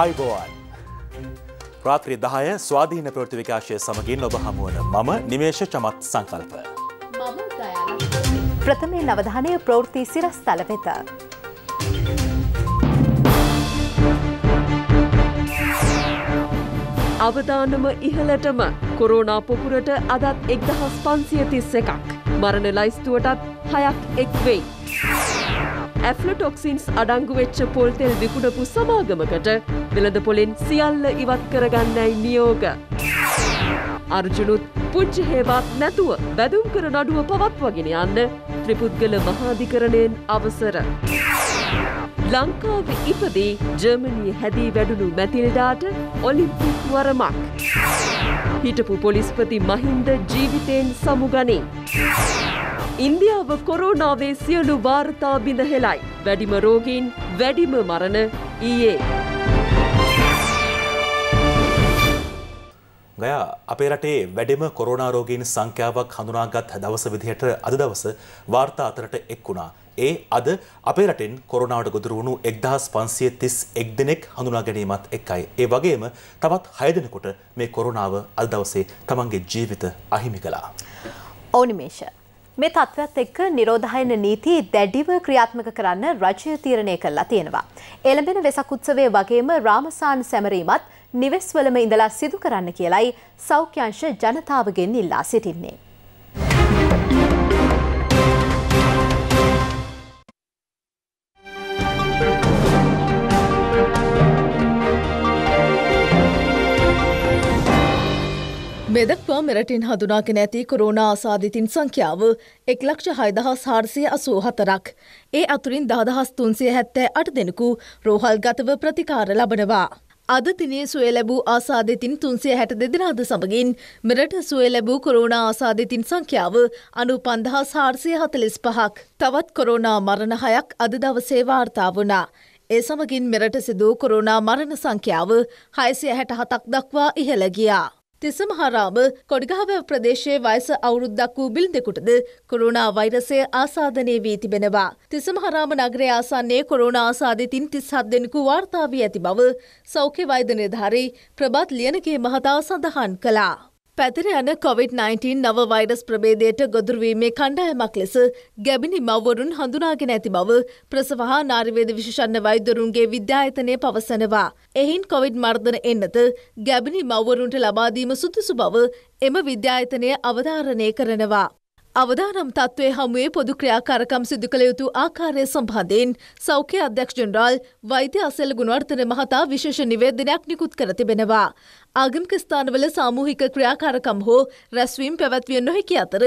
ආයිබෝවන්. ප්‍රාත්‍රී දහය ස්වාධීන ප්‍රෘති විකාශය සමගින් ඔබ හමුවන මම නිමේශ චමත් සංකල්ප. ප්‍රථමය නවධානය ප්‍රෘති සිරස් තල වෙත. අවධානම ඉහලටම කොරෝනා පොකුරට අදත් එක්දහස් පන්සිය තිස්ස එකක්. මරණ ලයිස්තුවටත් හයක් එක්වෙයි. ඇෆ්ලටොක්සින්ස් අඩංගු වෙච්ච පොල් තෙල් විකුණපු සමාගමකට වෙළඳ පොලෙන් සියල්ල ඉවත් කරගන්නයි නියෝග. අර්ජුනුත් පුංචි හේවාත් නැතුව වැදුම් කර නඩුව පවත්වගෙන යන්න ත්‍රිපුද්ගල මහාධිකරණයෙන් අවසර. ලංකාව ඉපදී ජර්මණී හැදී වැඩුණු මැතිල්ඩාට ඔලිම්පික් වරමක්. හිටපු පොලිස්පති මහින්ද ජීවිතයෙන් සමුගනී. ඉන්දියාව කොරෝනාවේ සියලු වාර්තා බිඳ හෙලයි. වැඩිම රෝගීන් වැඩිම මරණ ඊයේ. ගය අපේ රටේ වැඩිම කොරෝනා රෝගීන් සංඛ්‍යාවක් හඳුනාගත් දවස විදිහට අද දවස වාර්තා අතරට එක් වුණා. ඒ අද අපේ රටෙන් කොරෝනාවට ගොදුරු වුණු 1531 දෙනෙක් හඳුනා ගැනීමත් එක්කයි. ඒ වගේම තවත් 6 දෙනෙකුට මේ කොරෝනාව අද දවසේ තමන්ගේ ජීවිත අහිමි කළා. ඕනිමේෂා මේ තත්ත්වයක්ත් එක්ක නිරෝධායන නීති දැඩිව ක්‍රියාත්මක කරන්න රජය තීරණය කරලා තියෙනවා. එළඹෙන වෙසක් උත්සවය වගේම රාමසාන් සැමරීමත් නිවෙස්වලම ඉඳලා සිදු කරන්න කියලයි සෞඛ්‍යංශ ජනතාවගෙන් ඉල්ලා සිටින්නේ. බෙදක්වා මෙරටින් හඳුනාගෙන ඇති කොරුණා ආසාධිතින් සංඛ්‍යාව එක් ලක්ෂ හයදහස් හාර්සය අසූ හතරක්. ඒ අතුරින් දහදහස් තුන්සිය හැත්තෑ අට දෙනෙකු රෝහල් ගතව ප්‍රතිකාර ලබනවා. අද තිනේ සුවේ ලැබූ ආසාධතින් තුන්සේ හැට දෙදෙනද සමගින් මෙරට සුවේ ලැබූ කොරුණා ආසාධතින් සංඛ්‍යාව අනු පන්දහස් හාර්සය හතලෙස් පහක්. තවත් කොරුණා මරණ හයක් අද දවසේ වාර්තා වනා. ඒ සමගින් මෙරට සිදූ කොරුණා මරණ සංඛ්‍යාව හයිසය හැට හතක් දක්වා ඉහළගියා. තිසම හරාම කොඩිගහව ප්‍රදේශයේ වයස අවුරුද්දක් වූ බිල්දෙකුටද කොරුණා වෛරසය ආසාධනය වී තිබෙනවා. තිසම හරාම නගරය ආසන්නේ කොරුණ ආසාධිතින් තිස් හත් දෙනෙකු වාර්තාාවී ඇති බව සෞඛ්‍ය වෛධ නිධාරී ප්‍රබත් ලියනගේ මහතා සඳහන් කලා. පැතිර යන COොVID-19 නව වෛරස් ප්‍රබේදයට ගොදුරුවීමේ කණ්ඩායමක් ලෙස ගැබිනි මව්වරුන් හඳුනාගෙන ඇති බව ප්‍රසවහා නාරිවේද විශෂන්න වෛදරුන්ගේ විද්‍යායතනය පවසනවා. එහින් කොවිඩ් මර්ධන එන්නත ගැබිනි මව්වරුන්ට ලබාදීම සුදුසු බව එම විද්‍යායතනය අවධාරණය කරනවා. අවදානම් තත්ත්වය හමුවේ පොදු ක්‍රියාකාරකම් සිදු කළ යුතු ආකාරය සම්බන්ධයෙන් සෞඛ්‍ය අධ්‍යක්ෂ ජනරාල් වෛද්‍ය අසල ගුණවර්ධන මහතා විශේෂ නිවේදනයක් නිකුත් කර තිබෙනවා. ආගමික ස්ථානවල සාමූහික ක්‍රියාකාරකම් හෝ රැස්වීම් පැවැත්විය නොහැකි අතර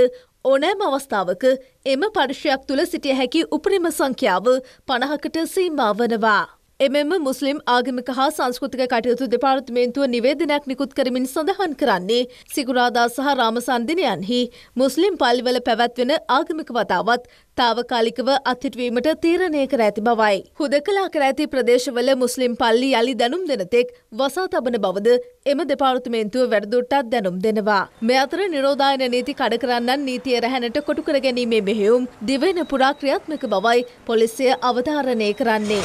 ඕනෑම අවස්ථාවක එම පර්ශයක් තුළ සිටිය හැකි උපරිම සංඛ්‍යාව පණහකට සීමාවනවා. එමෙන්ම මුස්ලිම් ආගමික හා සංස්කෘතික කටයුතු දෙපාර්තමේන්තුව නිවේදනයක් නිකුත් කරමින් සඳහන් කරන්නේ සිකුරාදා සහ රාමසන්දිනයන්හි මුස්ලිම් පල්වල පැවැත්වෙන ආගමික වතාවත් තාවකාලිකව අත්හිටවීමට තීරණය කර ඇති බවයි. හුදකලා කර ඇති ප්‍රදේශවල මුස්ලිම් පල්ලි යළි දැනුම් දෙනතෙක් වසා තබන බවද එම දෙපාර්තමේන්තුව වැඩදුට්ටත් දැනුම් දෙනවා. මෙ අතර නිරෝධායන නීති කඩ කරන්නන් නීතිය රැහැනට කොටු කර ගැනීමේ මෙහෙයුම් දිවෙන පුරා ක්‍රියාත්මක බවයි පොලිසිය අවධාරණය කරන්නේ.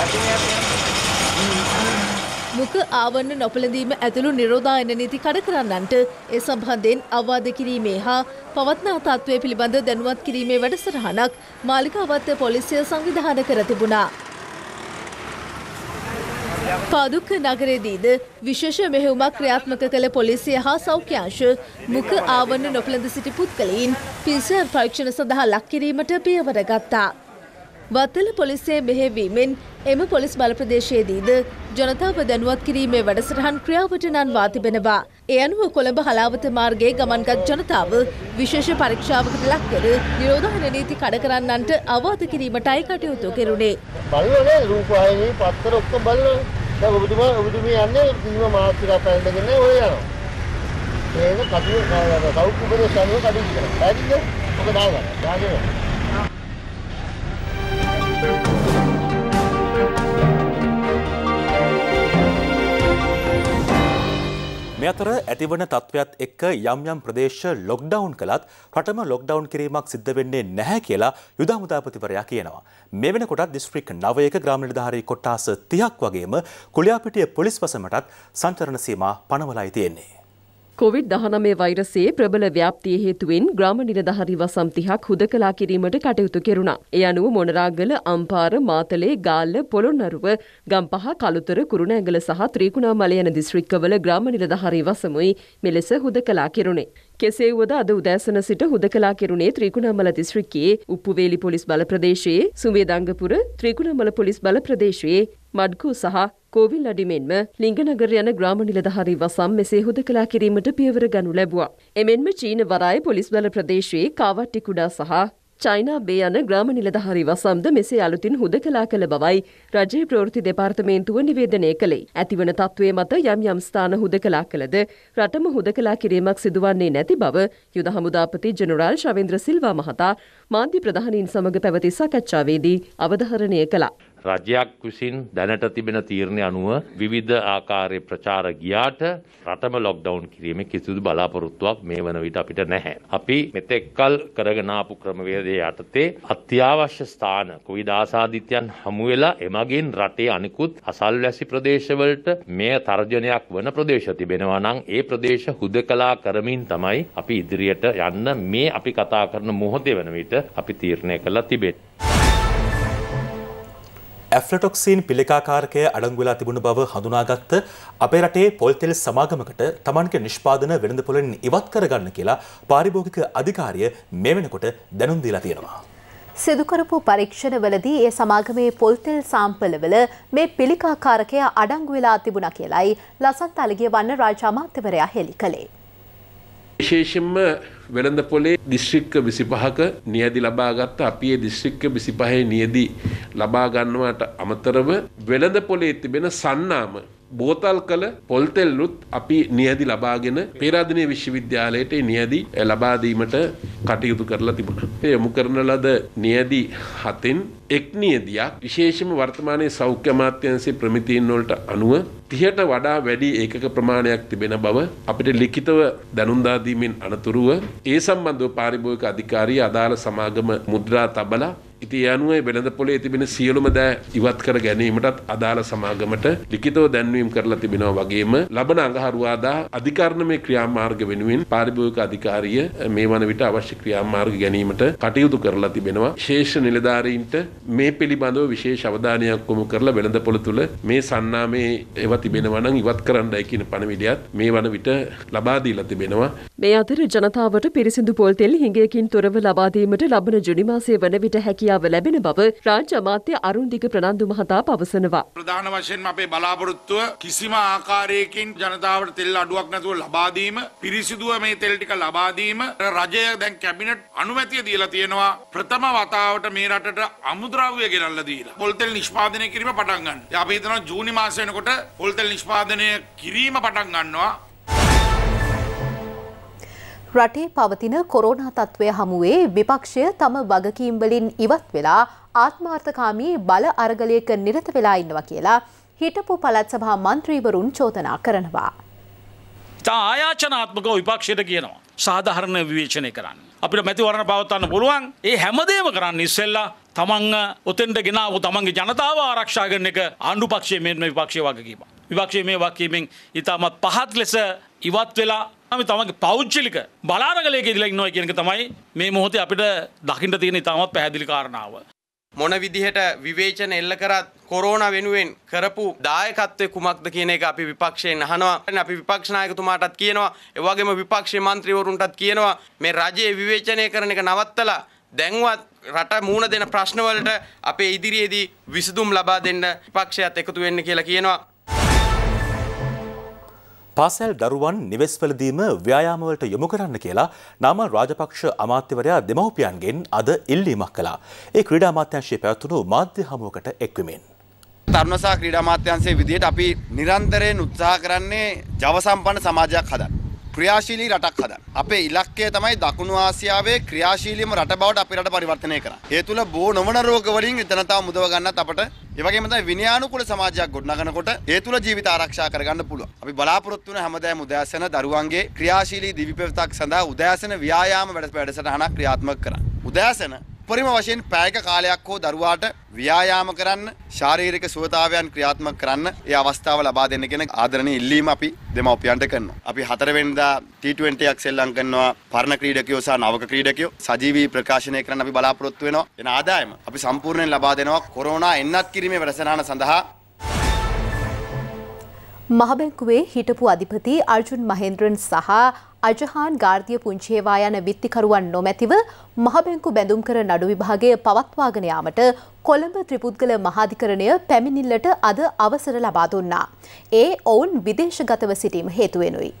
ඇ මුඛ ආවරණ නොපළඳීම ඇතුළු නිරෝධායන නීති කඩ කරන්නන්ට ඒ සම්බන්ධයෙන් අවවාද කිරීමේ හා පවත්නා තත්ත්වය පිළිබඳ දැනුවත් කිරීමේ වැඩසටහනක් මාලිකාවත්ත පොලිසිය සංවිධාන කර තිබුණා. පාදුක්ක නගරේදීද විශේෂ මෙහෙවුමක් ක්‍රියාත්මක කළ පොලිසිය හා සෞඛ්‍යංශ මුඛ ආවරණ නොපළඳ සිටි පුද්ගලයින් PCR පරීක්ෂණ සඳහා ලක් කිරීමට පියවර ගත්තා. වත්තල පොලිසිය මෙහෙවීමෙන් එම පොලිස් බල ප්‍රදේශයේදීද ජනතාව දැනුවත් කිරීමේ වැඩසටහන් ක්‍රියාවට නන්වා තිබෙනවා. ඒ අනුව කොළඹ හලාවත මාර්ගයේ ගමන්ගත් ජනතාව විශේෂ පරීක්ෂාවකට ලක්කර නිරෝධහන නීති කඩ කරන්නන්ට අවවාද කිරීමටයි කටයුතු කෙරුණේ. බලවනේ රූපවාහිනී පත්තර ඔක්කොම බලන. දැන් ඔබතුමා ඔබතුමී යන්නේ කිසිම මාත්‍රිකා පැනදගෙන ඔය යනවා. ඒක කටු සෞඛ්‍ය උපදේශ අනුව කටයුතු කරනවා. හරිද? ඔක දාගන්න. දාගෙන. මේ අතර ඇතිවන තත්ත්වයක් එක්ක යම් යම් ප්‍රදේශ ලොක්ඩවුන් කළත් රටම ලොක්ඩවුන් කිරීමක් සිද්ධ වෙන්නේ නැහැ කියලා යුද හමුදාපතිවරයා කියනවා. මේ වෙනකොටත් දිස්ත්‍රික් 9ක ග්‍රාම නිලධාරී කොට්ටාස 30ක් වගේම කුලියාපිටිය පොලිස් වසමටත් සංචරණ සීමා පනවලායි තියෙන්නේ. කොවිඩ් දහනමේ වෛරසයේ ප්‍රබල ව්‍යාප්තිය හේතුවෙන් ග්‍රාම නිලධහරි වසම්තිහක් හුදකලා කිරීමට කටයුතු කෙරුණා. ඒ අනුව මොනරාගල අම්පාර මාතලේ ගාල්ල පොළොන්නරුව ගම්පහ කළුතර කුරුණෑගල සහ ත්‍රීකුණාමල යන දිස්ත්‍රික්කවල ග්‍රාම නිලධහරි වසමුයි මෙලෙස හුදකලා කෙරුණේ. කෙසේ වුවද අද උදෑසන සිට හුදකලා කෙරුණේ ත්‍රිකුණාමල දිස්ත්‍රික්කයේ උප්පුවේලි පොලිස් බල ප්‍රදේශයේ සුමේදංගපුර ත්‍රිකුණාමල පොලිස් බල ප්‍රදේශයේ මඩ්කු සහ කෝවිල් අඩිමෙන්ම ලිංගනගර යන ග්‍රාම නිලධාරී වසම් මෙසේ හුදකලා කිරීමට පියවර ගනු ලැබුවා. එමෙන්ම චීන වරාය පොලිස් බල ප්‍රදේශයේ කාවට්ටිකුඩා සහ චයිනා බේ යන ග්‍රාම නිලධාරී වසම්ද මෙසේ අලුතින් හුදකලා කළ බවයි රජයේ ප්‍රවෘත්ති දෙපාර්තමේන්තුව නිවේදනය කළේ. ඇතිවන තත්ත්වය මත යම් යම් ස්ථාන හුදකලා කළද රටම හුදකලා කිරීමක් සිදුවන්නේ නැති බව යුද හමුදාපති ජෙනරාල් ශවේන්ද්‍ර සිල්වා මහතා මාධ්‍ය ප්‍රධානීන් සමග පැවති සාකච්ඡාවේදී අවධාරණය කළා. රජයක් විසින් දැනට තිබෙන තීරණය අනුව විවිධ ආකාරය ප්‍රචාර ගියාට රටම ලොක්ඩවුන් කිරීම කිසිදු බලාපොරොත්තුවක් මේ වන විට අපිට නැහැ. අපි මෙතෙක්කල් කරගෙනාපු ක්‍රමවේදය යටතේ අත්‍යවශ්‍ය ස්ථාන කොයි දාසාධිත්‍යයන් හමුවෙලා එමගින් රටේ අනිකුත් අසල්වැසි ප්‍රදේශවලට මේ තර්ජනයක් වන ප්‍රදේශ තිබෙනවා නම් ඒ ප්‍රදේශ හුද කලා කරමින් තමයි අපි ඉදිරියට යන්න මේ අපි කතා කරන මොහොතේ වන විට අපි තීරණය කළා තිබෙන්නේ. ඇෆ්ලටොක්සින් පිළිකාකාරකය අඩංගුවෙලා තිබුණු බව හඳුනාගත්ත අපේ රටේ පොල්තෙල් සමාගමකට තමන්ගේ නිෂ්පාදන වෙළඳ පොලෙන් ඉවත් කරගන්න කියලා පාරිභෝගික අධිකාරිය මේ වෙනකොට දැනුම් දීලා තියෙනවා. සිදුකරපු පරීක්ෂණවලදී ඒ සමාගමේ පොල්තෙල් සාම්පලවල මේ පිළිකාකාරකය අඩංගු වෙලා තිබුණා කියලයි ලසන්තලගේ වන්න රාජාමාත්‍යවරයා හෙළි කළේ. විශේෂෙන්ම වෙළඳ පොලේ දිස්ශ්‍රික්ක විසිපහක නියදි ලබාගත්ත අපේ දිස්ශ්‍රික්ක විසිපහේ නියදී ලබාගන්නවාට අමතරව වෙළඳ පොලේ තිබෙන සන්නාම බෝතල් කළ පොල්තෙල්ලුත් අපි නියදි ලබාගෙන පේරාධනය විශ්වවිද්‍යාලයට නියදි ලබාදීමට කටයුතු කරලා තිබුණා. ඒ යොමු කරන ලද නියදි හතින් එක්නියදයක් විශේෂම වර්තමානයේ සෞඛ්‍ය අමාත්‍යංශයේ ප්‍රමිතීන් වලට අනුව 30ට වඩා වැඩි ඒකක ප්‍රමාණයක් තිබෙන බව අපිට ලිඛිතව දැනුම් දා දීමෙන් අනතුරුව ඒ සම්බන්ධව පාරිභෝගික අධිකාරිය අදාළ සමාගම මුද්‍රා තබලා ඉතින් ඒ අනුව වෙළඳ පොලේ තිබෙන සියලුම දෑ ඉවත් කර ගැනීමටත් අදාළ සමාගමට ලිඛිතව දැන්වීම් කරලා තිබෙනවා වගේම ලබන අඟහරුවාදා අධිකරණමය ක්‍රියාමාර්ග වෙනුවෙන් පාරිභෝගික අධිකාරිය මේ වන විට අවශ්‍ය ක්‍රියාමාර්ග ගැනීමට කටයුතු කරලා තිබෙනවා. ශේෂ නිලධාරීන්ට මේ පිළිබඳව විශේෂ අවධානයක් කොමු කරලා වෙළඳ පොළ තුළ මේ සන්නාමේ ඒව තිබෙනවා නම් ඉවත් කරන්නයි කියන පණවිඩයත් මේ වන විට ලබා දීලා තිබෙනවා. මේ අතර ජනතාවට පිරිසිදු පොල් තෙල් හිඟයකින් තොරව ලබා දීමට ලබන ජුනි මාසයේ වන විට හැකියාව ලැබෙන බව රාජ්‍ය අමාත්‍ය අරුන්දික ප්‍රනන්දු මහතා පවසනවා. ප්‍රධාන වශයෙන් අපේ බලාපොරොත්තුව කිසිම ආකාරයකින් ජනතාවට තෙල් අඩුවක් නැතුව ලබා දීම පිරිසිදුව මේ තෙල් ටික ලබා දීම රජය දැන් කැබිනට් අනුමැතිය දීලා තියෙනවා ප්‍රථම වතාවට මේ රටට අමු මුද්‍රව්‍ය ගෙනල්ලා දීලා පොල්තෙල් නිෂ්පාදනය කිරීම පටන් ගන්න. අපි හිතනවා ජූනි මාසය වෙනකොට පොල්තෙල් නිෂ්පාදනය කිරීම පටන් ගන්නවා. රටේ පවතින කොරෝනා තත්ත්වය හමුවේ විපක්ෂය තම වගකීම් වලින් ඉවත් වෙලා ආත්මාර්ථකාමී බල අරගලයක නිරත වෙලා ඉන්නවා කියලා හිටපු පළාත් සභා මන්ත්‍රීවරුන් චෝදනා කරනවා. ඉතා ආයාචනාත්මකව විපක්ෂයට කියනවා. සාධාරණ විවේචනය කරන්න. අපිට මැතිවරණ පවත්වන්න පුළුවන්. ඒ හැමදේම කරන්න ඉස්සෙල්ලා තමන් ඔතෙන්ට ගෙනාව තමන්ගේ ජනතාව ආරක්ෂා කරන එක ආණ්ඩුපක්ෂයේ මෙන්ම විපක්ෂයේ වගකීම. විපක්ෂයේ මේ වගකීමෙන් ඊටමත් පහත් ලෙස ඉවත් වෙලා අපි තමන්ගේ පෞද්ගලික බලාරගලයක ඉඳලා ඉන්නවා කියන එක තමයි මේ මොහොතේ අපිට දකින්න තියෙන ඊටමත් පැහැදිලි කාරණාව. මොන විදිහට විවේචන එල්ල කරත් කොරෝණ වෙනුවෙන් කරපු දායකත්වය කුමක්ද කියන එක අපි විපක්ෂයෙන් අහනවා. අපි විපක්ෂ නායකතුමාටත් කියනවා, ඒ වගේම විපක්ෂයේ മന്ത്രിවරුන්ටත් කියනවා මේ රජයේ විවේචනය කරන එක නවත්තලා දැන්වත් රට මූණ දෙන ප්‍රශ්නවලට අපේ ඉදිරියේදී විසඳුම් ලබා දෙන්න විපක්ෂයත් එකතු වෙන්න කියලා කියනවා. පාසල් දරුවන් නිවෙස්වලදීම ව්‍යායාමවලට යොමු කරන්න කියලා නාමල් රාජපක්ෂ අමාත්‍යවරයා දෙමව්පියන්ගෙන් අද ඉල්ලීමක් කළා. ඒ ක්‍රීඩා අමාත්‍යංශයේ පැවැත්වුණු මාධ්‍ය හමුවකට එක්වීමෙන්. තරුණ සහ ක්‍රීඩා අමාත්‍යංශයේ විදිහට අපි නිරන්තරයෙන් උත්සාහ කරන්නේ ජව සම්පන්න සමාජයක් හදන්න. ක්‍රියාශීලී රටක් හදන්න. අපේ ඉලක්කය තමයි දකුණු ආසියාවේ ක්‍රියාශීලීම රට බවට අපේ රට පරිවර්තනය කරන්න. ඒ තුල බෝ නොවන රෝග වලින් එතනතාව මුදව ගන්නත් අපට ඒ වගේම තමයි විනයානුකූල සමාජයක් ගොඩනගනකොට ඒ තුල ජීවිත ආරක්ෂා කරගන්න පුළුවන්. අපි බලාපොරොත්තු වන හැමදාම උදෑසන දරුවන්ගේ ක්‍රියාශීලී දිවිපෙවතක් සඳහා උදෑසන ව්‍යායාම වැඩසටහනක් ක්‍රියාත්මක කරන්න. උදෑසන උපරිම වශයෙන් පැයක කාලයක් හෝ දරුවාට ව්‍යායාම කරන්න ශාරීරික සුවතාවයන් ක්‍රියාත්මක කරන්න ඒ අවස්ථාව ලබා දෙන්න කියන ආදරණීය ඉල්ලීම අපි දෙමව්පියන්ට කරනවා. අපි හතරවෙනිදා T20 ක් සෙල්ලම් කරනවා පරණ ක්‍රීඩකයෝ සහ නවක ක්‍රීඩකයෝ සජීවී ප්‍රකාශනය කරන්න අපි බලාපොරොත්තු වෙනවා. එන ආදායම අපි සම්පූර්ණයෙන් ලබා දෙනවා කොරෝනා එන්නත් කිරීමේ වැඩසටහන සඳහා මහබැංකුවේ හිටපු අධිපති අර්ජුන් මහේන්ද්‍රන් සහ අජහාන් ගාර්ධිය පුංචේවා යන විත්තිකරුවන් නොමැතිව මහබැංකු බැඳුම් කර නඩු විභාගය පවත්වාගෙන යාමට කොළඹ ත්‍රිපුද්ගල මහාධිකරණය පැමිණිල්ලට අද අවසර ලබා දුන්නා. ඒ ඔවුන් විදේශගතව සිටීම හේතුවෙනුයි.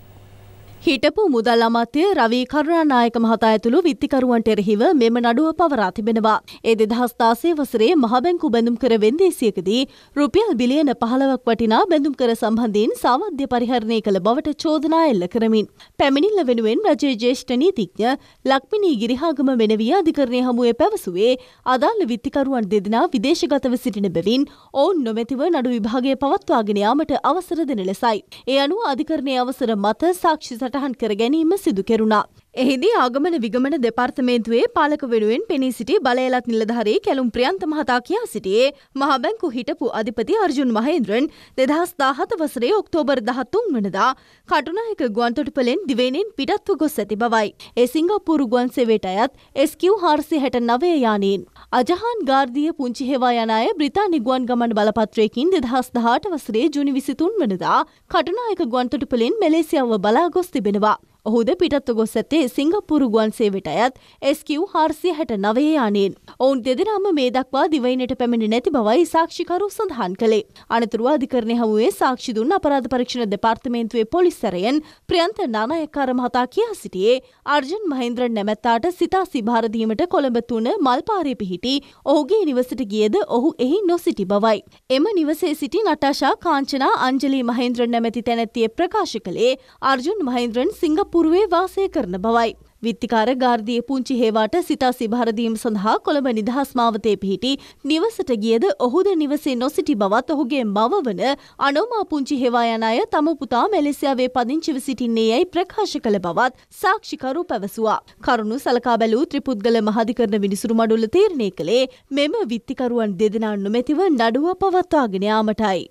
හිටපු මුදල් අමාත්‍ය රවී කරුණානායක මහතා ඇතුළු විත්තිකරුවන්ට එරෙහිව මෙම නඩුව පවරා තිබෙනවා. ඒ 2016 වසරේ මහ බැංකු බැඳුම් කර වෙන්දේසියකදී රුපියල් බිලියන 15ක් වටිනා බැඳුම් කර සම්බන්ධයෙන් සාමද්‍ය පරිහරණය කළ බවට චෝදනා එල්ල කරමින් පැමිණිල්ල වෙනුවෙන් රජයේ ජ්‍යෙෂ්ඨ නීතිඥ ලක්මිනී ගිරිහාගම මෙනවිය අධිකරණය හමුවේ පැවසුවේ අදාළ විත්තිකරුවන් දෙදෙනා විදේශගතව සිටින බැවින් ඔවුන් නොමැතිව නඩු විභාගය පවත්වාගෙන යාමට අවසර දෙන ලෙසයි. ඒ අනුව අධිකරණයේ අවසර මත සාක්ෂි සටහන් කර ගැනීම සිදු කෙරුණා. එහිදී ආගමන විගමන දෙපාර්තමේන්තුවේ පාලක වෙනුවෙන් පෙනී සිටි බලයලත් නිලධාරී කැලුම් ප්‍රියන්ත මහතා කියා සිටියේ මහබැංකු හිටපු අධිපති අර්ජුන් මහේන්ද්‍රන් දෙදහස් දාහත වසරේ ඔක්තෝබර් දහත්තුන් වනදා කටුනායක ගුවන්තොටුපලෙන් දිවේනෙන් පිටත්ව ගොස් ඇති බවයි. ඒ සිංගප්පූරු ගුවන් සෙවේට අයත් SQ හාරසි හැට නවය යානීන් අජහන් ගාර්දිය පුංචි හෙවා යන අය බ්‍රිතාන්‍ය ගුවන් ගමන් බලපත්‍රයකින් දෙදහස් දහට වසරේ ජුනි විසිතුන් වනදා කටුනායක ගුවන්තොටුපලින් මැලේසියාව බලා ගොස් තිබෙනවා. ඔහුද පිටත්ව ගොස් ඇත්තේ සිංගප්පුරු ගුවන් සේවට අයත් SQ හාරසිය හැට නවයේ යානයෙන්. ඔවුන් දෙදෙනම මේ දක්වා දිවයිනට පැමිණ නැති බවයි සාක්ෂිකරු සඳහන් කළේ. අනතුරුව අධිකරණය හමුවේ සාක්ෂි දුන්න අපරාධ පරීක්ෂණ දෙපාර්තමේන්තුවේ පොලිස්සරයෙන් ප්‍රියන්ත නානායක්කාර මහතා කියා සිටියේ අර්ජන් මහින්ද්‍රන් නැමැත්තාට සිතා සිභාරදීමට කොළඹ තුන මල්පාරය පිහිටි ඔහුගේ නිවසට ගියද ඔහු එහි නොසිටි බවයි. එම නිවසේ සිටි නටාෂා කාංචනා අංජලි මහින්ද්‍රන් නැමැති තැනැත්තිය ප්‍රකාශ කළේ අර්ජුන් මහින්ද්‍රන් සිංගප පුරුවේ වාසය කරන බවයි. විත්තිකාර ගාර්දිය පුංචි හේවාට සිතා සිභාරදීම් සඳහා කොළඹ නිදහස් මාවතේ පිහිටි නිවසට ගියද ඔහුද නිවසේ නොසිටි බවත් ඔහුගේ මව වන අනෝමා පුංචි හේවා යන අය තම පුතා මැලේසියාවේ පදිංචිව සිටින්නේ යයි ප්‍රකාශ කළ බවත් සාක්ෂිකරු පැවසුවා. කරුණු සලකා බැලූ ත්‍රිපුද්ගල මහධිකරණ විනිසුරු මඩුල්ල තීරණය කළේ මෙම විත්තිකරුවන් දෙදෙනා නොමැතිව නඩුව පවත්වාගෙන යාමටයි.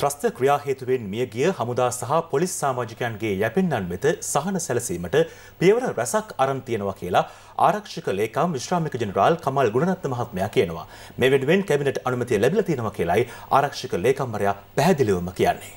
ත්‍රස්ත ක්‍රියා හේතුවෙන් මියගිය හමුදා සහ පොලිස් සමාජිකයන්ගේ යැපෙන්නන් වෙත සහන සැලසීමට පියවර රැසක් අරන් තියෙනවා කියලා ආරක්ෂක ලේකම් විශ්‍රාමික ජෙනරාල් කමල් ගුණනත්න මහත්මයා කියනවා. මේ වෙනුවෙන් කැබිනට් අනුමැතිය ලැබිලා තියෙනවා කියලයි ආරක්ෂක ලේකම්වරයා පැහැදිලිවම කියන්නේ.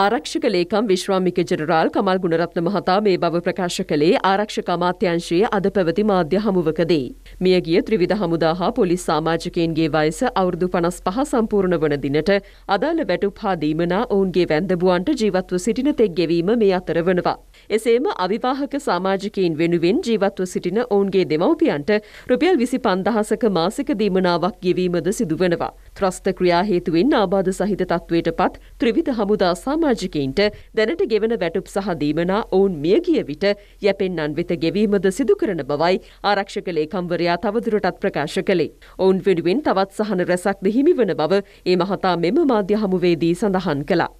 ආරක්ෂක ලේකම් විශ්‍රාමික ජෙනරාල් කමල් ගුණරත්න මහතා මේ බව ප්‍රකාශ කළේ ආරක්ෂක අමාත්‍යංශයේ අද පැවති මාධ්‍ය හමුවකදී. මියගිය ත්‍රිවිධ හමුදා හා පොලිස් සාමාජිකයන්ගේ වයස අවුරුදු 55 සම්පූර්ණ වන දිනට අදාළ වැටුප් හා දීමනා ඔවුන්ගේ වැන්දබුවන්ට ජීවත්ව සිටින තෙක් ගෙවීම මේ අතර වනවා. එසේම අවිවාහක සාමාජිකයන් වෙනුවෙන් ජීවත්ව සිටින ඔවුන්ගේ දෙමව්පියන්ට රුපියල් විසි පන්දහසක මාසික දීමනාවක් ගෙවීමද සිදුවනවා. ත්‍රස්ත ක්‍රියා හේතුවෙන් ආබාධ සහිත තත්ත්වයට පත් ත්‍රිවිධ හමුදා සාමාජිකයින්ට දැනට ගෙවන වැටුප් සහ දීමනා ඔවුන් මියගිය විට යැපෙන්නන් වෙත ගෙවීමද සිදු කරන බවයි ආරක්ෂක ලේකම්වරයා තවදුරටත් ප්‍රකාශ කළේ. ඔවුන් වෙනුවෙන් තවත් සහන රැසක්ද හිමිවන බව ඒ මහතා මෙම මාධ්‍ය හමුවේදී සඳහන් කළා.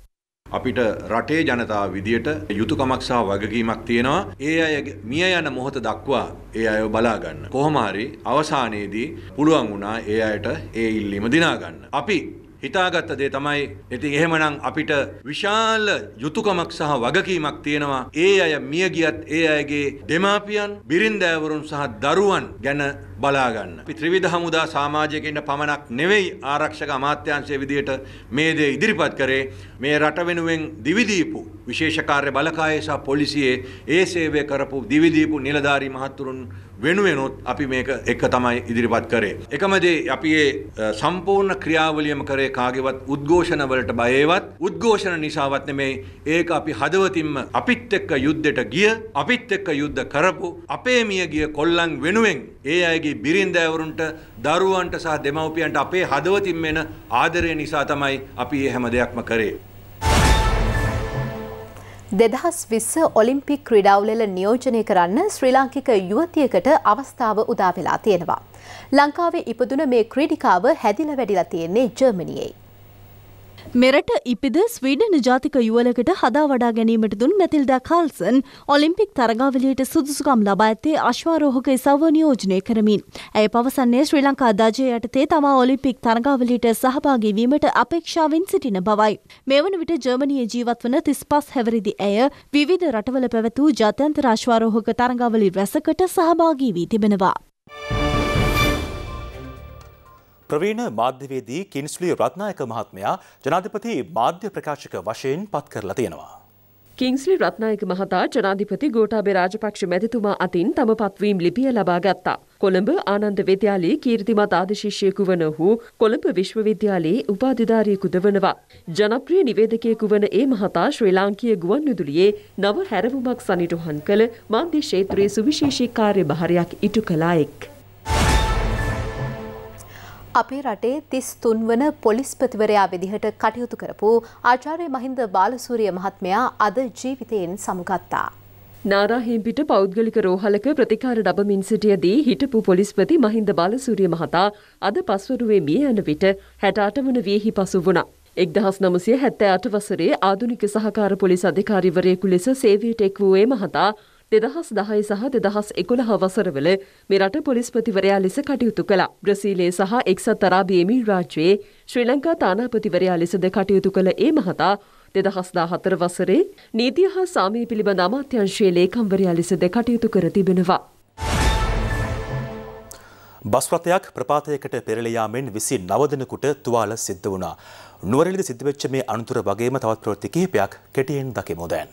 අපිට රටේ ජනතාව විදියට යුතුයකමක් සහ වගකීමක් තියෙනවා. ඒ අය මිය යන මොහොත දක්වා ඒ අයව බලා ගන්න. කොහොම හරි අවසානයේදී පුළුවන් වුණා ඒ අයට ඒ ඉල්ලීම දිනා ගන්න. අපි හිතාගත්ත දේ තමයි ඉතින් එහෙමනම් අපිට විශාල යුතුයකමක් සහ වගකීමක් තියෙනවා ඒ අය මිය ගියත් ඒ අයගේ දෙමාපියන් බිරින්දෑවරුන් සහ දරුවන් ගැන බලා ගන්න. අපි ත්‍රිවිධ හමුදා සමාජයකින් පමණක් නෙවෙයි ආරක්ෂක අමාත්‍යාංශයේ විදියට මේ දේ ඉදිරිපත් කරේ මේ රට වෙනුවෙන් දිවිදීපු විශේෂ කාර්ය බලකායේ සහ පොලිසියේ ඒ සේවය කරපු දිවිදීපු නිලධාරී මහතුරුන් වෙනුවෙනුත් අපි මේක එක තමයි ඉදිරිපත් කරේ. එකමදේ අපි ඒ සම්පූර්ණ ක්‍රියාවලියම කරේ කාගේවත් උද්ඝෝෂණ වලට බයේවත් උද්ඝෝෂණ නිසාවත් නෙමෙයි ඒක අපි හදවතින්ම අපිත් එක්ක යුද්ධයට ගිය අපිත් එක්ක යුද්ධ කරපු අපේ මිය ගිය කොල්ලන් වෙනුවෙන් ඒ අයගේ බිරින්දෑවරුන්ට දරුවන්ට සහ දෙමව්පියන්ට අපේ හදවතින් මෙන ආදරය නිසා තමයි අපි මේ හැම දෙයක්ම කරේ. දෙදහස් විස්ස ඔලිම්පික් ක්‍රඩාවලෙල නියෝජනය කරන්න ශ්‍රී ලාංකික යුවතියකට අවස්ථාව උදාවෙලා තියෙනවා. ලංකාවේ ඉපදුන මේ ක්‍රඩිකාව හැදිල වැඩිලා තියෙන්නේ ජර්මණියයි. මෙරට ඉපිද ස්වීඩන ජාතික යුවලකට හදා වඩා ගැනීමට දුන් මැතිල්දා කාල්සන් ඔලිම්පික් තරගාවලියට සුදුසුකම් ලබා ඇත්තේ අශ්වාරෝහක ඉසව්ව නියෝජනය කරමින්. ඇය පවසන්නේ ශ්‍රී ලංකා අදාජය යටතේ තමා ඔලිම්පික් තරගාවලියට සහභාගී වීමට අපේක්ෂාවෙන් සිටින බවයි. මේ වන විට ජර්මනියේ ජීවත් වන 35 හැවිරිදි ඇය විවිධ රටවල පැවතු ජාත්‍යන්තර අශ්වාරෝහක තරගාවලි රැසකට සහභාගී වී තිබෙනවා. ප්‍රවීණ මාධ්‍යවේදී කින්ස්ලි රත්නායක මහත්මයා ජනාධිපති මාධ්‍ය ප්‍රකාශක වශයෙන් පත් කරලා තියෙනවා. කිංස්ලි රත්නායක මහතා ජනාධිපති ගෝටාබේ රාජපක්ෂ මැතිතුමා අතින් තම පත්වීම් ලිපිය ලබා ගත්තා. කොළඹ ආනන්ද විද්‍යාලයේ කීර්තිමත් ආදශිෂ්‍යයකු වන ඔහු කොළඹ විශ්වවිද්‍යාලයේ උපාධිධාරියෙකුද වනවා. ජනප්‍රිය නිවේදකයෙකු වන ඒ මහතා ශ්‍රී ලාංකීය ගුවන්විදුලියේ නව හැරවුමක් සනිටුහන් කළ මාධ්‍ය ක්ෂේත්‍රයේ සුවිශේෂී කාර්යභාරයක් ඉටු කළා එක්. අපේ රටේ තිස් තුන්වන පොලිස්පතිවරයා විදිහට කටයුතු කරපු ආචාර්ය මහින්ද බාලසූරිය මහත්මයා අද ජීවිතයෙන් සමුගත්තා. නාරාහිම්පිට පෞද්ගලික රෝහලක ප්‍රතිකාර ඩබමින් සිටියදී හිටපු පොලිස්පති මහින්ද බාලසූරිය මහතා අද පස්වරුවේ මිය යන විට හැටාට වන වියහි පසු වුණා. එක්දහස් නමසය හැත්තෑ අට වසරේ ආදුනික සහකාර පොලිස් අධිකාරිවරයෙකු ලෙස සේවයට එක් වූයේ මහතා දෙදහස් දහය සහ දෙදහස් එකොළහ වසරවල මේ රට පොලිස්පතිවරයා ලෙස කටයුතු කළා. බ්‍රසීලයේ සහ එක්සත් අරාබි එමිරාජ්‍යයේ ශ්‍රී ලංකා තානාපතිවරයා ලෙසද කටයුතු කළ ඒ මහතා දෙදහස් දාහතර වසරේ නීතිය හා සාමී පිළිබඳ අමාත්‍යංශයේ ලේකම්වරයා ලෙසද කටයුතු කර තිබෙනවා. බස්රථයක් ප්‍රපාතයකට පෙරළයාමෙන් විසි නවදනකුට තුවාල සිද්ධ වුණා. නුවරලිද සිද්ධවෙච්ච මේ අනතුර වගේම තවත් ප්‍රෘති කිහිපයක් කෙටියෙන් දකිමුදැන්.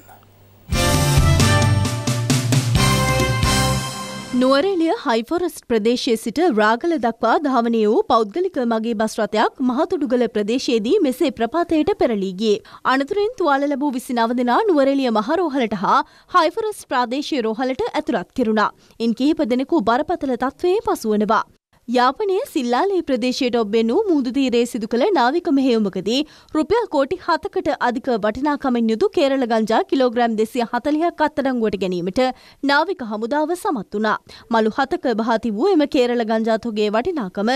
නුවරෙලිය හයිෆොරස්ට් ප්‍රදේශය සිට රාගල දක්වා ධාවනය වූ පෞද්ගලික මගේ බස් රථයක් මහතුඩුගල ප්‍රදේශයේදී මෙසේ ප්‍රපාතයට පෙරලී ගියේ. අනතුරින් තුවාල ලැබූ 29 දෙනා නුවරෙලිය මහ රෝහලට හා හයිෆොරස්ට් ප්‍රාදේශීය රෝහලට ඇතුළත් කෙරුණා. ඉන් කිහිප දෙනෙකු බරපතල තත්ත්වයේ පසුවනවා. යාපනයේ සිල්ලාලේ ප්‍රදේශයට ඔබෙනු මුහුදුතීරයේ සිදු කළ නාවික මෙහෙයුමකදී රුපියල් කෝටි හතකට අධික වටිනාකමෙන් යුතු කේරළ ගංජා කිලෝග්‍රෑම් දෙසිය හතලිහක් අත්තරංගුවට ගැනීමට නාවික හමුදාව සමත් වුණා. මළු හතක බහති වූ එම කේරළ ගංජාතුගේ වටිනාකම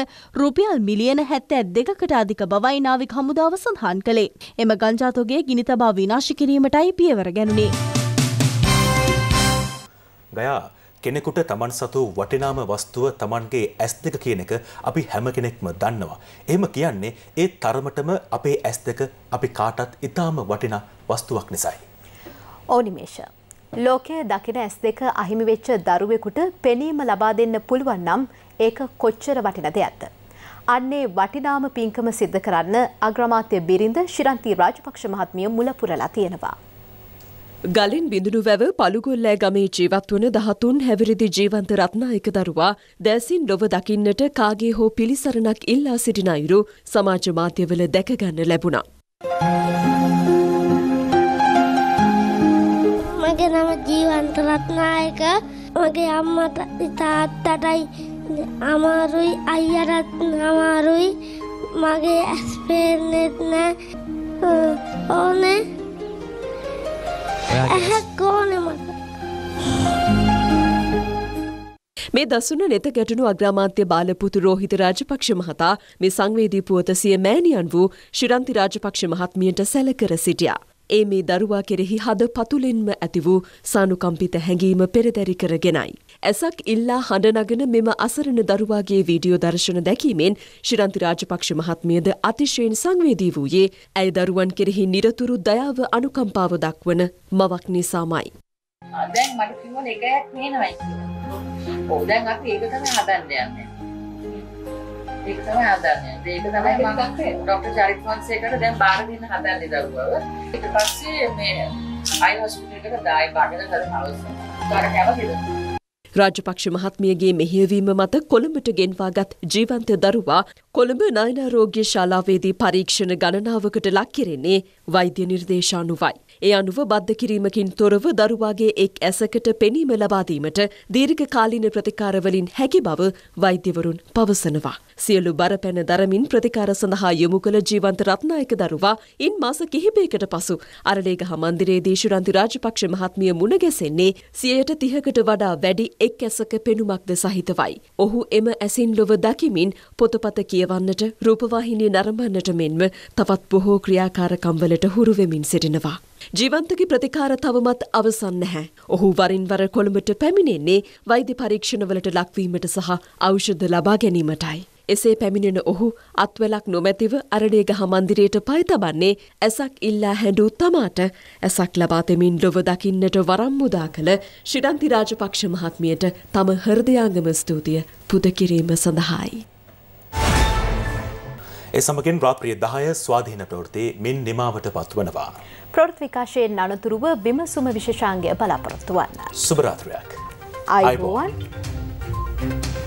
රුපියල් මිලියන හැත්තෑ දෙකකට අධික බවයි නාවික හමුදාව සඳහන් කළේ. එම ගංජාතුගේ ගිනි තබා විනාශ කිරීමටයි පියවර ගැනුණේ. ගයා කෙනෙකුට තමන් සතු වටිනාම වස්තුව තමන්ගේ ඇස් දෙක කියන එක අපි හැම කෙනෙක්ම දන්නවා. එහෙම කියන්නේ ඒ තරමටම අපේ ඇස් දෙක අපි කාටත් ඉතාම වටිනා වස්තුවක් නිසයි. ඕනිමේෂ. ලෝකයේ දකින ඇස් දෙක අහිමි වෙච්ච දරුවෙකුට පෙනීම ලබා දෙන්න පුළුවන් නම් ඒක කොච්චර වටිනද ඇත්ද? අන්නේ වටිනාම පින්කම සිද්ධ කරන්න අග්‍රමාත්‍ය බිරිඳ ශිරන්ති රාජපක්ෂ මහත්මිය මුල පුරලා තියෙනවා. ගලින් බිඳුණු වැව පළුගොල්ලෑ ගමේ ජීවත් වන දහතුන් හැවිරිදි ජීවන්ත රත්නායක දරුවා දැසින් ලොව දකින්නට කාගේ හෝ පිළිසරණක් ඉල්ලා සිටින අයුරු සමාජ මාධ්‍යවල දැකගන්න ලැබුණා. මගේ නම ජීවන්ත රත්නායක මගේ අම්මට තාත්තටයි අමාරුයි අයියටත් අමාරුයි මගේ ඇස්පේරනෙත් නෑ ඕනේ ඇහැක් ඕනේ මට මේ දසුන නෙත ගැටුණු අග්‍රාමාත්‍ය බාලපුතු රෝහිත රාජපක්ෂ මහතා මේ සංවේදී පුවත සිය මෑණියන් වූ ශිරන්ති රාජපක්ෂ මහත්මියට සැලකර සිටියා. ඒ මේ දරුවා කෙරෙහි හද පතුලින්ම ඇති වූ සානුකම්පිත හැඟීම පෙරදැරි කරගෙනයි. ඇසක් ඉල්ලා හඬනගෙන මෙම අසරණ දරුවාගේ වීඩියෝ දර්ශන දැකීමෙන් ශිරන්ති රාජපක්ෂ මහත්මියද අතිශයෙන් සංවේදී වූයේ ඇය දරුවන් කෙරෙහි නිරතුරු දයාව අනුකම්පාව දක්වන මවක් නිසාමයි. දැන් මට කිව්වනේ එකයක් පේනවයි කියලා. ඔව් දැන් අපි ඒක තමයි හදන්න යන්නේ. ඒක තමයි හදන්නේ. ඒක තමයි මම ડોક્ટર චරිත් වංශයකට දැන් බාර දෙන්න හදන්නේ දරුවව. ඊට පස්සේ මේ අයි හොස්පිටල් එකට දායි බාගෙන කර හවස්. උදාර කැවදෙද? රාජපක්ෂ මහත්මියගේ මෙහෙයවීම මත කොළඹට ගෙන්වාගත් ජීවන්ත දරුවා කොළඹ නයනාරෝග්‍ය ශාලාවේදී පරීක්ෂණ ගණනාවකට ලක් කෙරෙන්නේ වෛද්‍ය නිර්දේශානුවයි. ඒ අනුව බද්ධ කිරීමකින් තොරව දරුවාගේ එක් ඇසකට පෙනීම ලබාදීමට දීර්ඝකාලීන ප්‍රතිකාරවලින් හැකි බව වෛද්‍යවරුන් පවසනවා. සියලු බරපැන දරමින් ප්‍රතිකාර සඳහා යොමු කළ ජීවන්ත රත්නායක දරුවා ඉන් මාස කිහිපයකට පසු අරලේගහ මන්දිරයේදී ශුරන්ති රාජපක්ෂ මහත්මිය මුණගැසෙන්නේ සියයට තිහකට වඩා වැඩි එක් ඇසක පෙනුමක්ද සහිතවයි. ඔහු එම ඇසින් ලොව දකිමින් පොතපත කියවන්නට රූපවාහිනී නරඹන්නට මෙන්ම තවත් බොහෝ ක්‍රියාකාරකම්වලට හුරුවෙමින් සිටිනවා. ජීවන්තගේ ප්‍රතිකාර තවමත් අවසන් නැහැ. ඔහු වරින් වර කොළඹට පැමිණෙන්නේ වෛද්‍ය පරීක්ෂණවලට ලක්වීමට සහ ඖෂධ ලබා ගැනීමටයි. එසේ පැමිණෙන ඔහු අත්වලක් නොමැතිව අරණේගහ මන්දිරයට පයතබන්නේ ඇසක් ඉල්ලා හැඩූ තමාට ඇසක් ලබාතෙමින් ලොව දකින්නට වරම්මුදා කළ ශිඩන්ති රාජපක්ෂ මහත්මියට තම හෘදයාංගම ස්තුතිය පුදකිරීම සඳහායි. ඒ සමගින් රාප්‍රිය දහය ස්වාධීන ප්‍රවෘති මින් නිමාවට පත්වනවා. ප්‍රෘත් විකාශයෙන් අනතුරුව බිමසුම විශෂාංගය බලාපොරොත්තු වන්න. සුභරාත්‍රයක්. අයිබෝවන්. Thank you.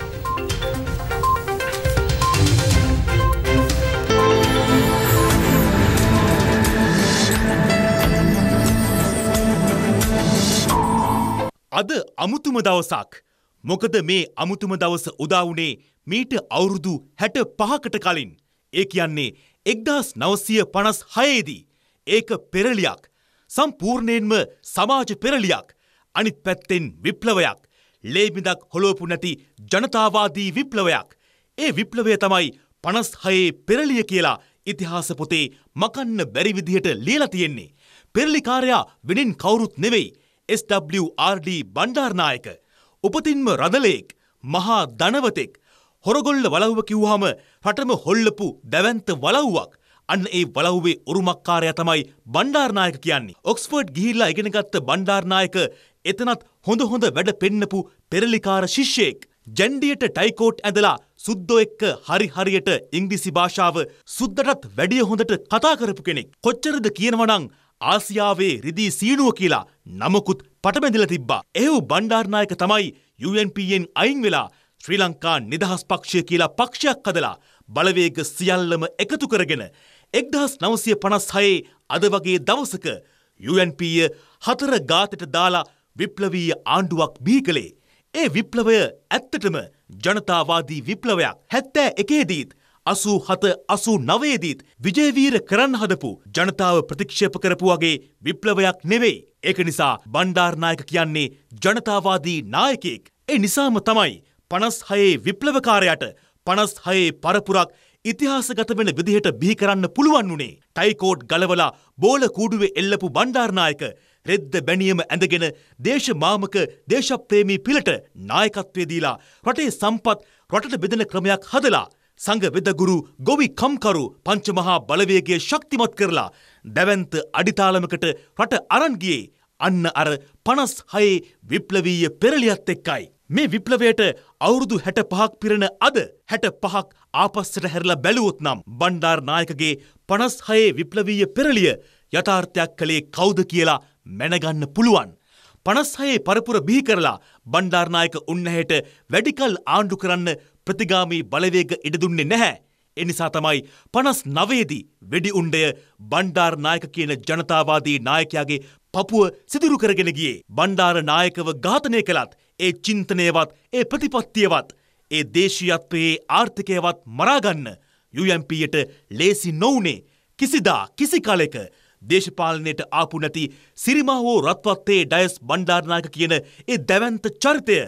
අද අමුතුම දවසක් මොකද මේ අමුතුම දවස උදාවුනේ මීට අවුරුදු හැට පහකට කලින් ඒ කියන්නේ එක්දස් නවසය පනස් හයේදී ඒක පෙරලියක්. සම්පූර්ණයෙන්ම සමාජ පෙරලියක්. අනිත් පැත්තෙන් විප්ලවයක්. ලේබිඳක් හොලෝපු නැති ජනතාවාදී විප්ලවයක්. ඒ විප්ලවය තමයි පනස් හයේ පෙරලිය කියලා ඉතිහාස පොතේ මකන්න බැරි විදිහට ලියලා තියෙන්නේ. පෙරලිකාරයා වෙනින් කවුරුත් නෙවෙයි. SWRD බණ්ඩාරනායක. උපතින්ම රදලේක්, මහා ධනවතෙක්, හොරගොල්ල වලව්ව කිව්වහම රටම හොල්ලපු දැවැන්ත වලව්වක්. අන්න ඒ වලව්වේ උරුමක්කාරයා තමයි බණ්ඩාරනායක කියන්නේ. ඔක්ස්ෆර්ඩ් ගිහිල්ලා ඉගෙනගත්ත බණ්ඩාරනායක එතනත් හොඳ හොඳ වැඩ පෙන්නපු පෙරලිකාර ශිෂ්‍යයෙක්. ජැන්ඩියට ටයිකෝට් ඇඳලා සුද්දෝ එක්ක හරි හරියට ඉංග්‍රීසි භාෂාව සුද්දටත් වැඩිය හොඳට කතා කරපු කෙනෙක්. කොච්චරද කියනවනම් ආසියාවේ රිදී සීනුව කියලා නමකුත් පටබැඳිලා තිබ්බා. එහෙව් බණ්ඩාරනායක තමයි UNPෙන් අයින් වෙලා ශ්‍රී ලංකා නිදහස් පක්ෂය කියලා පක්ෂයක් හදලා බලවේග සියල්ලම එකතු කරගෙන එක්දහස් නවසය පනස් හයේ අද වගේ දවසක UNPය හතර ගාතට දාලා විප්ලවීය ආණ්ඩුවක් බිහි කළේ. ඒ විප්ලවය ඇත්තටම ජනතාවාදී විප්ලවයක් හැත්තෑ එකේදීත් අසූ හත අසූ නවේදීත් විජයවීර කරන්න හදපු ජනතාව ප්‍රතික්ෂේප කරපු වගේ විප්ලවයක් නෙවෙයි. ඒක නිසා බණ්ඩාර්නායක කියන්නේ ජනතාවාදී නායකෙක්. ඒ නිසාම තමයි පනස් හයේ විප්ලවකාරයට පනස් හයේ පරපුරක් ඉතිහාසගත වෙන විදිහට බිහි කරන්න පුළුවන් වුණේ ටයිකෝඩ් ගලවලා බෝල කූඩුවේ එල්ලපු බණ්ඩාරනායක රෙද්ද බැනියම ඇඳගෙන දේශමාමක දේශප්‍රේමී පිළට නායකත්වය දීලා රටේ සම්පත් රටට බෙදෙන ක්‍රමයක් හදලා සංඝ වෙදගුරු ගොවි කම්කරු පංචමහා බලවේගය ශක්තිමත් කරලා දැවැන්ත අඩිතාලමකට රට අරන් ගියේ අන්න අර 56 විප්ලවීය පෙරලියත් එක්කයි මේ විප්ලවයට අවුරුදු හැට පහක් පිරෙන අද හැට පහක් ආපස්සට හැරලා බැලුවොත් නම් බණ්ඩාර් නායකගේ පනස් හයේ විප්ලවීය පෙරලිය යථාර්ථයක් කළේ කවුද කියලා මැනගන්න පුළුවන්. පනස්හයේ පරපුර බිහි කරලා බණ්ඩාර්නායක උන්නහයට වැඩිකල් ආණ්ඩු කරන්න ප්‍රතිගාමී බලවේග ඉඩදුන්නේ නැහැ. එනිසා තමයි පනස් නවේදී වෙඩි උන්ඩය බණ්ඩාර් නායක කියන ජනතාවාදී නායකයාගේ පපුුව සිදුරු කරගෙන ගියේ බණ්ඩාර නායකව ඝාතනය කළත් ඒ චින්තනයවත් ඒ ප්‍රතිපත්තියවත් ඒ දේශීයත්වයේ ආර්ථිකයවත් මරාගන්න UMPයට ලේසි නොවුනේ කිසිදා කිසි කලෙක දේශපාලනයට ආපු නැති සිරිමා හෝ රත්වත්තේ ඩයස් බණ්ඩාරනායක කියන ඒ දැවන්ත චරිතය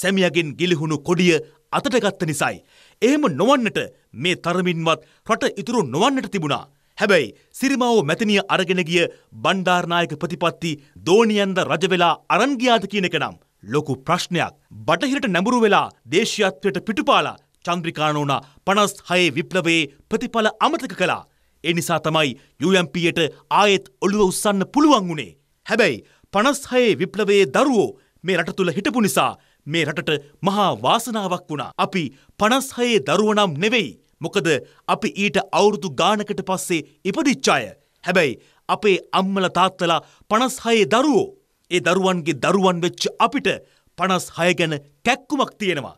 සැමියගෙන් ගිලිහුණු කොඩිය අතට ගත්ත නිසයි. එහෙම නොවන්නට මේ තරමින්වත් රට ඉතුරු නොවන්නට තිබුණා. හැබැයි සිරිමාවෝ මැතිනිය අරගෙන ගිය බණ්ඩාරනායක ප්‍රතිපත්ති දෝනියන්ද රජ වෙලා අරන් ගියාද කියන එක නම් ලොකු ප්‍රශ්නයක් බටහිරට නැඹුරු වෙලා දේශීයත්වයට පිටුපාලා චන්ද්‍රිකානෝනා පනස් හයේ විප්ලවයේ ප්‍රතිඵල අමතක කලා. ඒ නිසා තමයි UMPයට ආයෙත් ඔළුව උස්සන්න පුළුවන් වුණේ. හැබැයි පනස් හයේ විප්ලවයේ දරුවෝ මේ රට තුළ හිටපු නිසා මේ රටට මහා වාසනාවක් වුණා. අපි පනස් හයේ දරුවනම් නෙවෙයි. මොකද අපි ඊට අවුරුදු ගානකට පස්සේ ඉපදිච්චාය. හැබැයි අපේ අම්මල තාත්තලා පනස් හයේ දරුවෝ ඒ දරුවන්ගේ දරුවන් වෙච්ච අපිට පනස් හය ගැන කැක්කුමක් තියෙනවා.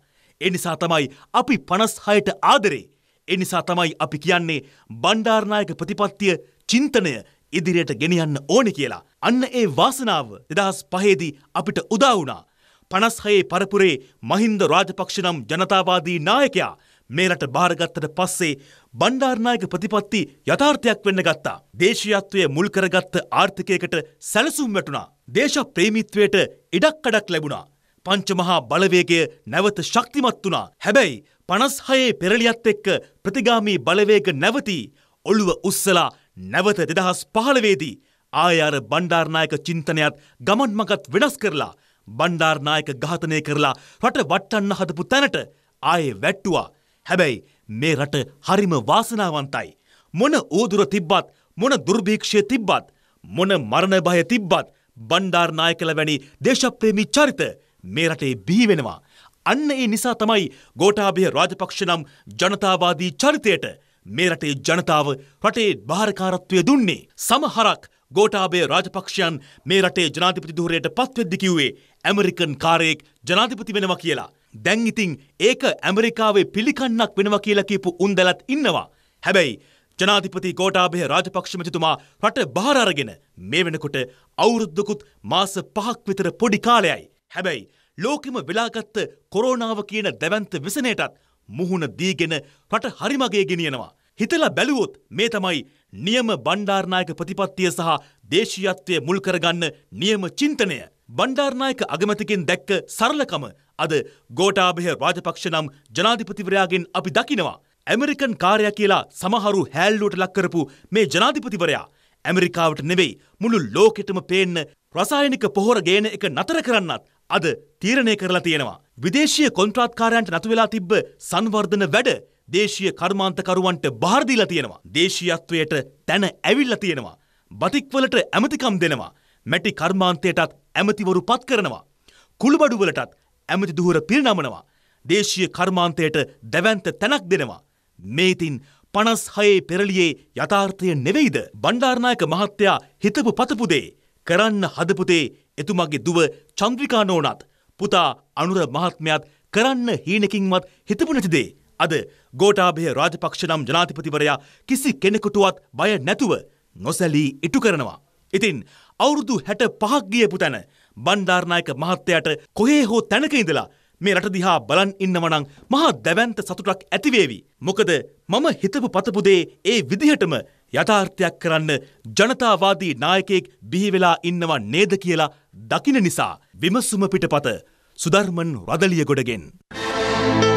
එනිසා තමයි අපි පනස් හයට ආදරේ. එනිසා තමයි අපි කියන්නේ බණ්ඩාර්නායක ප්‍රතිපත්තිය චින්තනය ඉදිරියට ගෙනියන්න ඕනි කියලා. අන්න ඒ වාසනාව දෙදහස් පහේදී අපිට උදාවුණා. පනස්හයේ පරපුරේ මහින්ද රාජපක්ෂ නම් ජනතාවාදී නායකයා මේලට භාරගත්තට පස්සේ බණ්ඩාර්නායක ප්‍රතිපත්ති යථාර්ථයක් වෙන්න ගත්තා. දේශීයත්වය මුල් කරගත්ත ආර්ථිකයකට සැලසුම් වැටුණා. දේශ ප්‍රේමිත්වයට ඉඩක් අඩක් ලැබුණා. පංචමහා බලවේගය නැවත ශක්තිමත් වුණා. හැබැයි පනස් හයේ පෙරලියත් එක්ක ප්‍රතිගාමී බලවේග නැවතී ඔළුව උස්සලා නැවත දෙදහස් පහළවේදී ආයාර බණ්ඩාර්නායක චින්තනයත් ගමන් මගත් වෙනස් කරලා බණ්ඩාර්නායක ඝාතනය කරලා රට වට්ටන්න හදපු තැනට ආයේ වැට්ටුවා හැබැයි මේ රට හරිම වාසනාවන්තයි. මොන ඌදුර තිබ්බත් මොන දුර්භීක්ෂය තිබ්බත් මොන මරණ බය තිබ්බත් බණ්ඩාර්නායකල වැනි දේශප්‍රේමී චරිත මේ රටේ බිහි වෙනවා. අන්න ඒ නිසා තමයි ගෝඨාභය රාජපක්ෂ නම් ජනතාවාදී චරිතයට මේ රටේ ජනතාව රටේ භාරකාරත්වය දුන්නේ. සමහරක් ගෝඨාභය රාජපක්ෂයන් මේ රටේ ජනාධිපති ධූරයට පත්වෙද්දි කිව්වේ ඇමරිකන් කාරයෙක් ජනාධිපති වෙනවා කියලා. දැන් ඉතින් ඒක ඇමරිකාවේ පිළිකන්නක් වෙනවා කියලා කියපු උන්දලත් ඉන්නවා. හැබැයි ජනාධිපති ගෝටාභය රාජපක්ෂ මැතිතුමා රට බාර අරගෙන මේ වෙනකොට අවුරුද්දකුත් මාස 5ක් විතර පොඩි කාලයයි. හැබැයි ලෝකෙම වෙලාගත්ත කොරෝනාව කියන දැවැන්ත විසණයටත් මුහුණ දීගෙන රට හරිමගේ ගෙනියනවා. හිතලා බැලුවොත් මේ තමයි නියම බණ්ඩාරනායක ප්‍රතිපත්තිය සහ දේශීයත්වය මුල් කරගන්න නියම චින්තනය. බණ්ඩාරනායක අගමැතිකෙන් දැක්ක සරලකම අද ගෝටාභය රාජපක්ෂ නම් ජනාධිපතිවරයාගෙන් අපි දකිනවා. ඇමරිකන් කාර්ය කියලා සමහරු හැල්ලුවට ලක්කරපු මේ ජනාධිපතිවරයා. ඇමරිකාවට නෙවෙයි මුළු ලෝකෙටම පේන්න රසායනික පොහොර ගේන එක නතර කරන්නත් අද තීරණය කරලා තියෙනවා. විදේශීය කොන්ත්‍රාත්කාරයන්ට නතු වෙලා තිබ්බ සංවර්ධන වැඩ දේශීය කර්මාන්තකරුවන්ට බාර දීලා තියෙනවා. දේශීයත්වයට තැන ඇවිල්ලා තියෙනවා. බතික්වලට ඇමතිකම් දෙනවා. මැටි කර්මාන්තයටත් ඇමතිවරු පත් කරනවා. කුළුබඩුවලටත් ඇමති දුහර පිරිනමනවා. දේශීය කර්මාන්තයට දැවන්ත තැනක් දෙනවා. මේතින් පනස් හයේ පෙරලියේ යථාර්ථය නෙවෙයිද. බණ්ඩාරණයක මහත්තයා හිතපු පතපුදේ. කරන්න හදපුතේ එතුමගේ දුව චන්ද්‍රිකානෝනත් පුතා අනුර මහත්මයත් කරන්න හීනකින්වත් හිතපු නැතිදේ. අද ගෝටාභය රාජපක්ෂ නම් ජනාතිපතිවරයා කිසි කෙනෙකුටුවත් බය නැතුව නොසැලී ඉටු කරනවා. ඉතින් අවුරුදු හැට පහක් ගියපු තැන බණ්ඩාරනායක මහත්තයාට කොහේ හෝ තැනක ඉඳලා මේ රට දිහා බලන් ඉන්නවනම් මහා දැවැන්ත සතුටක් ඇතිවේවි. මොකද මම හිතපු පතපු දේ ඒ විදිහටම යථාර්ථයක් කරන්න ජනතාවාදී නායකයෙක් බිහි වෙලා ඉන්නව නේද කියලා දකින නිසා විමසුම පිටපත සුධර්මන් රදලියගොඩගෙන්. Thank you.